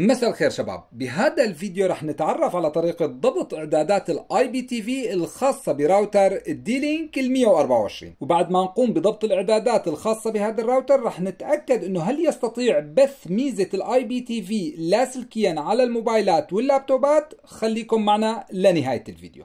مساء الخير شباب بهذا الفيديو رح نتعرف على طريقة ضبط اعدادات الاي بي تي في الخاصة براوتر دي لينك ال 124 وبعد ما نقوم بضبط الاعدادات الخاصة بهذا الراوتر رح نتأكد انه هل يستطيع بث ميزة الاي بي تي في لاسلكيا على الموبايلات واللابتوبات خليكم معنا لنهاية الفيديو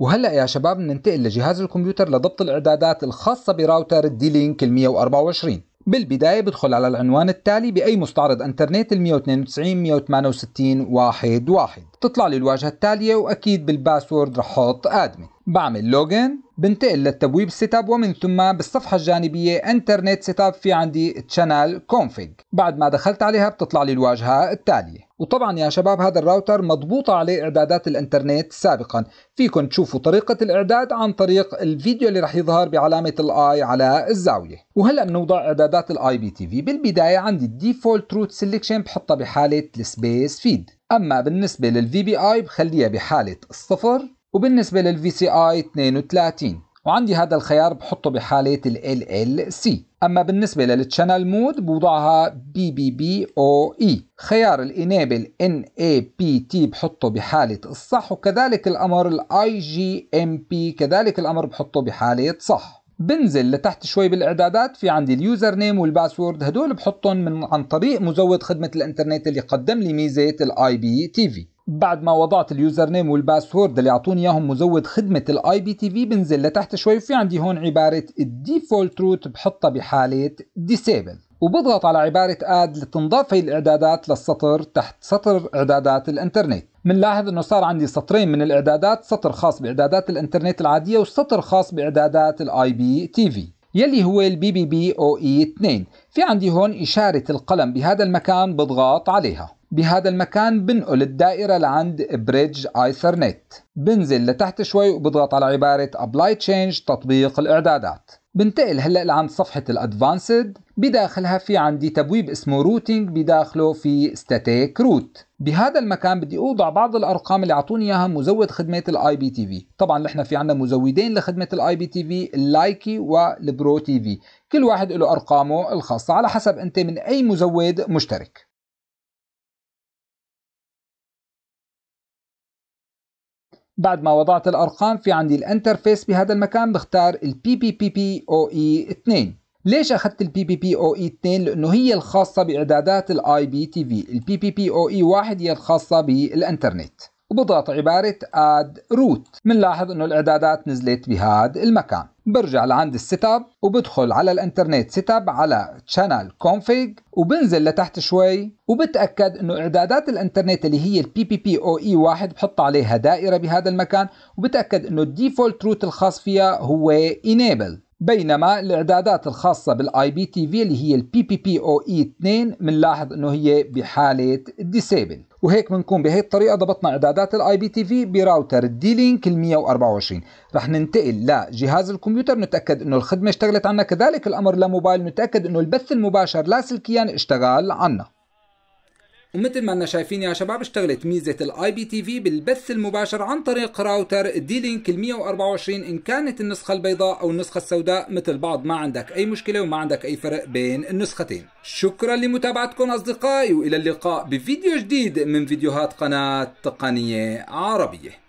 وهلا يا شباب ننتقل لجهاز الكمبيوتر لضبط الاعدادات الخاصة براوتر دي لينك ال 124 بالبداية بدخل على العنوان التالي بأي مستعرض انترنت ال 192 168 واحد واحد تطلع لي الواجهة التالية وأكيد بالباسورد رح حط أدمن بعمل لوجن بنتقل للتبويب سيت اب ومن ثم بالصفحه الجانبيه انترنت سيت اب في عندي تشانل كونفيج بعد ما دخلت عليها بتطلع لي الواجهه التاليه وطبعا يا شباب هذا الراوتر مضبوطة عليه إعدادات الإنترنت سابقا فيكم تشوفوا طريقة الإعداد عن طريق الفيديو اللي رح يظهر بعلامة الآي على الزاوية وهلأ بنوضع إعدادات الآي بي تي في بالبداية عندي الديفولت روت سيلكشن بحطها بحالة السبيس فيد أما بالنسبة للفي بي آي بخليها بحالة الصفر وبالنسبة للفي سي آي 32 وعندي هذا الخيار بحطه بحالة ال LLC أما بالنسبة للتشانل مود بوضعها بي بي بي او اي خيار ال Enable NAPT بحطه بحالة الصح وكذلك الأمر ال IGMP كذلك الأمر بحطه بحالة صح بنزل لتحت شوي بالاعدادات في عندي اليوزر نيم والباسورد هدول بحطهم من عن طريق مزود خدمة الانترنت اللي قدم لي ميزة الاي بي تي في بعد ما وضعت اليوزر نيم والباسورد اللي اعطوني اياهم مزود خدمه الاي بي تي في بنزل لتحت شوي وفي عندي هون عباره الديفولت روت بحطها بحاله ديسيبل وبضغط على عبارة اد لتنضاف هي الاعدادات للسطر تحت سطر اعدادات الانترنت بنلاحظ انه صار عندي سطرين من الاعدادات سطر خاص باعدادات الانترنت العادية وسطر خاص باعدادات الاي بي تي في يلي هو البي بي بي او اي 2 في عندي هون اشارة القلم بهذا المكان بضغط عليها بهذا المكان بنقل الدائرة لعند بريدج ايثرنت بنزل لتحت شوي وبضغط على عبارة ابلاي تشينج تطبيق الاعدادات بنتقل هلا لعند صفحة الادفانسد بداخلها في عندي تبويب اسمه روتينج بداخله في ستاتيك روت بهذا المكان بدي اوضع بعض الارقام اللي اعطوني اياها مزود خدمه الاي بي تي في طبعا نحن في عندنا مزودين لخدمه الاي بي تي في اللايكي والبرو تي في كل واحد له ارقامه الخاصه على حسب انت من اي مزود مشترك بعد ما وضعت الأرقام في عندي الانترفيس بهذا المكان بختار البي ppppoe 2 ليش اخذت البي بي 2 لانه هي الخاصه باعدادات الاي بي تي في البي بي 1 هي الخاصه بالانترنت وبضغط عبارة add root بنلاحظ انه الاعدادات نزلت بهذا المكان برجع لعند السيت اب وبدخل على الانترنت سيت اب على channel config وبنزل لتحت شوي وبتاكد انه اعدادات الانترنت اللي هي pppoe بي بي او اي واحد بحط عليها دائره بهذا المكان وبتاكد انه الديفولت روت الخاص فيها هو enable بينما الاعدادات الخاصة بالاي بي تي في اللي هي البي بي بي او اي 2 e بنلاحظ انه هي بحالة ديسيبل وهيك بنكون بهي الطريقة ضبطنا اعدادات الاي بي تي في براوتر دي لينك ال 124 رح ننتقل لجهاز الكمبيوتر نتأكد انه الخدمة اشتغلت عنا كذلك الامر لموبايل نتأكد انه البث المباشر لاسلكيا اشتغل عنا ومثل ما انا شايفين يا شباب اشتغلت ميزه الاي بي تي في بالبث المباشر عن طريق راوتر دي لينك ال 124 ان كانت النسخه البيضاء او النسخه السوداء مثل بعض ما عندك اي مشكله وما عندك اي فرق بين النسختين شكرا لمتابعتكم اصدقائي والى اللقاء بفيديو جديد من فيديوهات قناه تقنيه عربيه